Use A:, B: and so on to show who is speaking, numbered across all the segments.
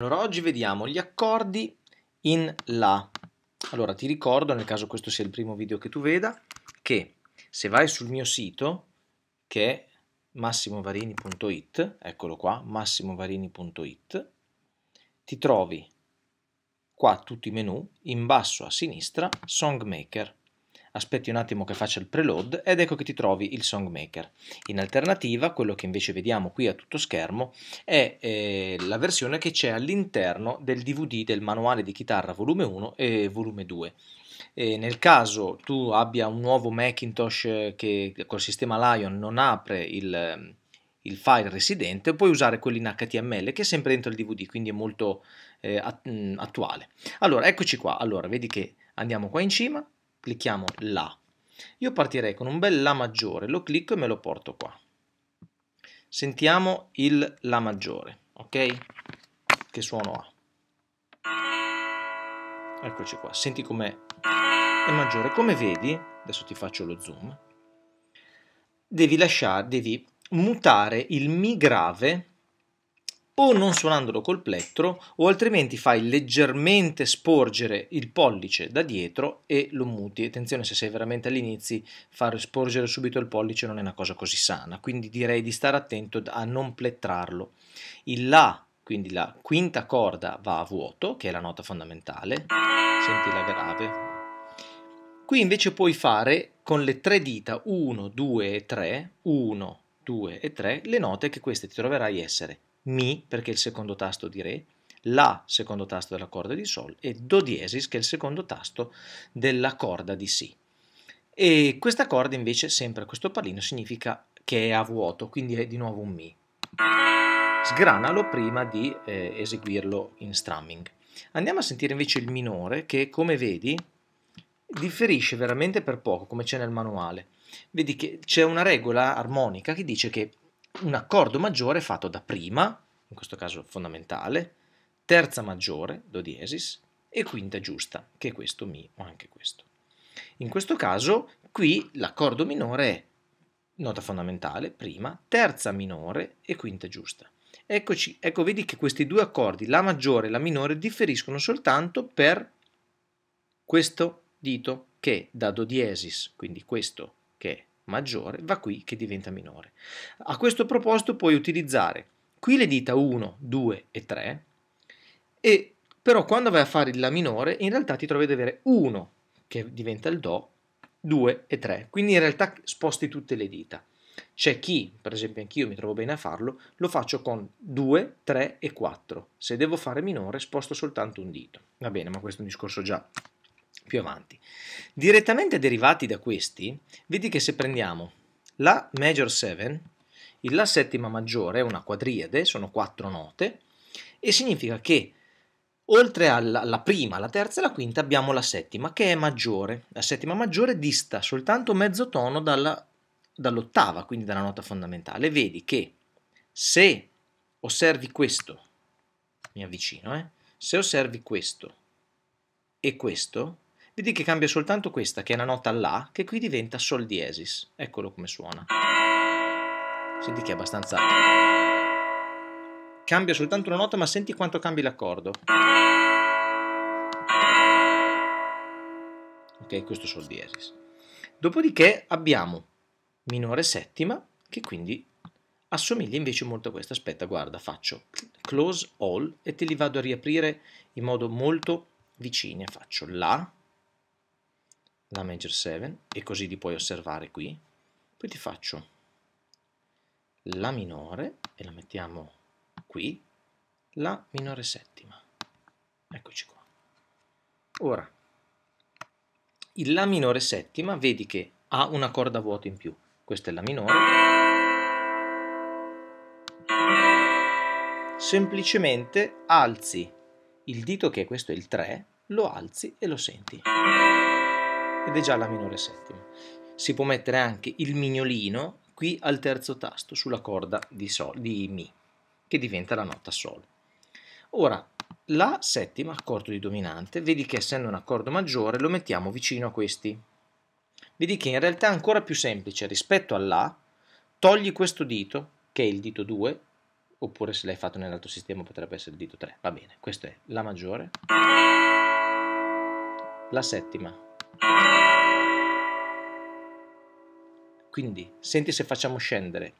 A: Allora, oggi vediamo gli accordi in La. Allora, ti ricordo, nel caso questo sia il primo video che tu veda, che se vai sul mio sito, che è massimovarini.it, eccolo qua, massimovarini.it, ti trovi qua tutti i menu, in basso a sinistra, Songmaker aspetti un attimo che faccia il preload ed ecco che ti trovi il Songmaker. In alternativa, quello che invece vediamo qui a tutto schermo è eh, la versione che c'è all'interno del DVD del manuale di chitarra volume 1 e volume 2. E nel caso tu abbia un nuovo Macintosh eh, che col sistema Lion non apre il, il file residente, puoi usare quello in HTML che è sempre dentro il DVD, quindi è molto eh, mm, attuale. Allora, eccoci qua. Allora, vedi che andiamo qua in cima, Clicchiamo La. Io partirei con un bel La maggiore, lo clicco e me lo porto qua. Sentiamo il La maggiore, ok? Che suono ha. Eccoci qua, senti com'è. È maggiore. Come vedi, adesso ti faccio lo zoom, devi lasciare, devi mutare il Mi grave o non suonandolo col plettro o altrimenti fai leggermente sporgere il pollice da dietro e lo muti. Attenzione se sei veramente all'inizio, far sporgere subito il pollice non è una cosa così sana, quindi direi di stare attento a non plettrarlo. Il La, quindi la quinta corda va a vuoto, che è la nota fondamentale, senti la grave. Qui invece puoi fare con le tre dita 1, 2 e 3, 1, 2 e 3, le note che queste ti troverai essere mi perché è il secondo tasto di Re, La secondo tasto della corda di Sol e Do diesis che è il secondo tasto della corda di Si. E questa corda invece, sempre a questo pallino, significa che è a vuoto, quindi è di nuovo un Mi. Sgranalo prima di eh, eseguirlo in strumming. Andiamo a sentire invece il minore che, come vedi, differisce veramente per poco, come c'è nel manuale. Vedi che c'è una regola armonica che dice che un accordo maggiore fatto da prima, in questo caso fondamentale, terza maggiore, do diesis, e quinta giusta, che è questo mi o anche questo. In questo caso, qui l'accordo minore è nota fondamentale, prima, terza minore e quinta giusta. Eccoci, ecco vedi che questi due accordi, la maggiore e la minore, differiscono soltanto per questo dito che da do diesis, quindi questo che è maggiore, va qui che diventa minore. A questo proposito puoi utilizzare qui le dita 1, 2 e 3 e però quando vai a fare il la minore in realtà ti trovi ad avere 1 che diventa il do, 2 e 3, quindi in realtà sposti tutte le dita. C'è chi, per esempio anch'io mi trovo bene a farlo, lo faccio con 2, 3 e 4. Se devo fare minore sposto soltanto un dito. Va bene, ma questo è un discorso già più avanti. Direttamente derivati da questi, vedi che se prendiamo la major 7, il La settima maggiore è una quadriade, sono quattro note, e significa che oltre alla, alla prima, la terza e la quinta abbiamo la settima, che è maggiore. La settima maggiore dista soltanto mezzo tono dalla, dall'ottava, quindi dalla nota fondamentale. Vedi che se osservi questo, mi avvicino, eh, se osservi questo e questo, Vedi che cambia soltanto questa, che è una nota La, che qui diventa Sol diesis. Eccolo come suona. Senti che è abbastanza... Cambia soltanto una nota, ma senti quanto cambi l'accordo. Ok, questo Sol diesis. Dopodiché abbiamo minore settima, che quindi assomiglia invece molto a questa. Aspetta, guarda, faccio close all e te li vado a riaprire in modo molto vicino. Faccio La, la major 7 e così li puoi osservare qui poi ti faccio la minore e la mettiamo qui la minore settima eccoci qua ora il la minore settima vedi che ha una corda vuota in più questa è la minore semplicemente alzi il dito che è questo è il 3 lo alzi e lo senti ed è già la minore settima. Si può mettere anche il mignolino qui al terzo tasto sulla corda di, sol, di Mi, che diventa la nota Sol. Ora, la settima, accordo di dominante, vedi che essendo un accordo maggiore lo mettiamo vicino a questi. Vedi che in realtà è ancora più semplice rispetto a La, togli questo dito, che è il dito 2, oppure se l'hai fatto nell'altro sistema potrebbe essere il dito 3, va bene, questo è La maggiore, la settima, quindi senti se facciamo scendere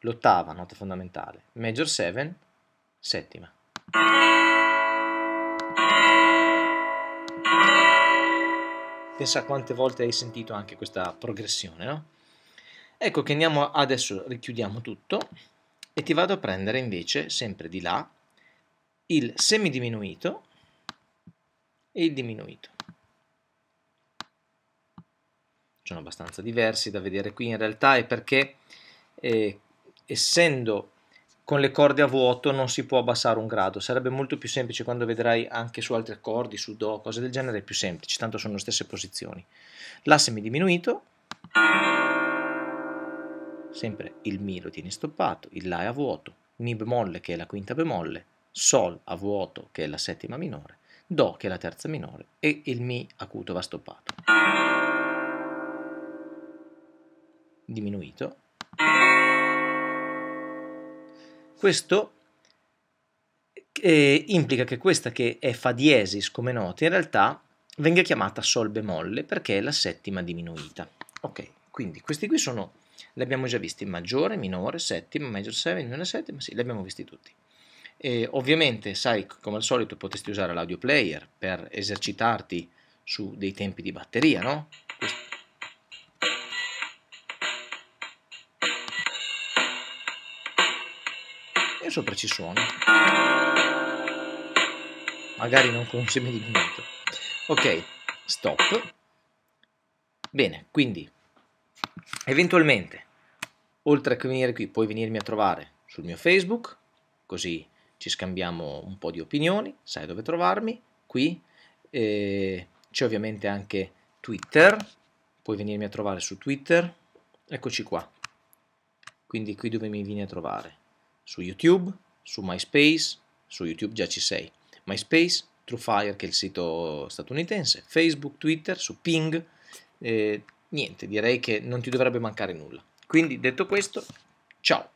A: l'ottava nota fondamentale, major 7, settima. Pensa quante volte hai sentito anche questa progressione, no? Ecco che andiamo adesso, richiudiamo tutto e ti vado a prendere invece, sempre di là, il semidiminuito e il diminuito. sono abbastanza diversi da vedere qui in realtà è perché eh, essendo con le corde a vuoto non si può abbassare un grado, sarebbe molto più semplice quando vedrai anche su altri accordi, su Do, cose del genere, è più semplice, tanto sono le stesse posizioni. La semi diminuito, sempre il Mi lo tieni stoppato, il La è a vuoto, Mi bemolle che è la quinta bemolle, Sol a vuoto che è la settima minore, Do che è la terza minore e il Mi acuto va stoppato diminuito. Questo eh, implica che questa che è fa diesis come nota in realtà venga chiamata sol bemolle perché è la settima diminuita. Ok, quindi questi qui sono, li abbiamo già visti, maggiore, minore, settima, major 7, minore settima, sì, li abbiamo visti tutti. E ovviamente, sai, come al solito potresti usare l'audio player per esercitarti su dei tempi di batteria, no? e sopra ci suono. Magari non con un seme di minuto. Ok, stop. Bene, quindi eventualmente, oltre a venire qui, puoi venirmi a trovare sul mio Facebook, così ci scambiamo un po' di opinioni, sai dove trovarmi, qui. Eh, c'è ovviamente anche Twitter, puoi venirmi a trovare su Twitter, eccoci qua, quindi qui dove mi vieni a trovare su YouTube, su MySpace, su YouTube già ci sei, MySpace, TrueFire che è il sito statunitense, Facebook, Twitter, su Ping, eh, niente, direi che non ti dovrebbe mancare nulla. Quindi detto questo, ciao!